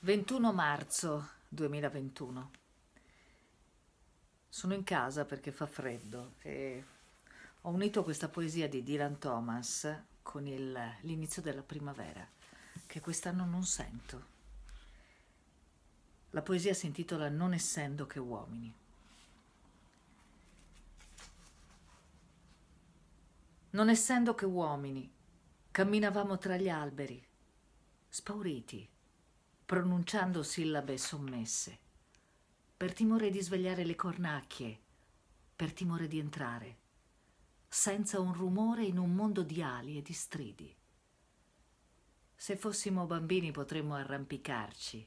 21 marzo 2021. Sono in casa perché fa freddo e ho unito questa poesia di Dylan Thomas con l'inizio della primavera, che quest'anno non sento. La poesia si intitola Non essendo che uomini. Non essendo che uomini, camminavamo tra gli alberi, spauriti pronunciando sillabe sommesse, per timore di svegliare le cornacchie, per timore di entrare, senza un rumore in un mondo di ali e di stridi. Se fossimo bambini potremmo arrampicarci,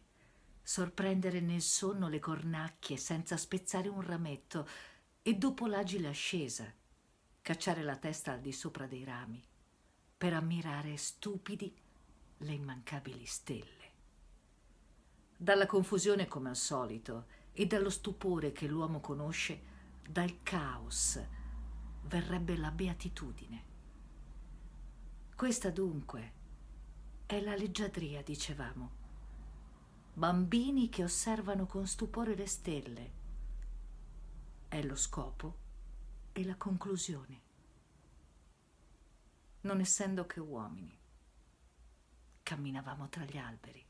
sorprendere nel sonno le cornacchie senza spezzare un rametto e dopo l'agile ascesa, cacciare la testa al di sopra dei rami, per ammirare stupidi le immancabili stelle dalla confusione come al solito e dallo stupore che l'uomo conosce, dal caos verrebbe la beatitudine. Questa dunque è la leggiadria, dicevamo. Bambini che osservano con stupore le stelle. È lo scopo e la conclusione. Non essendo che uomini, camminavamo tra gli alberi.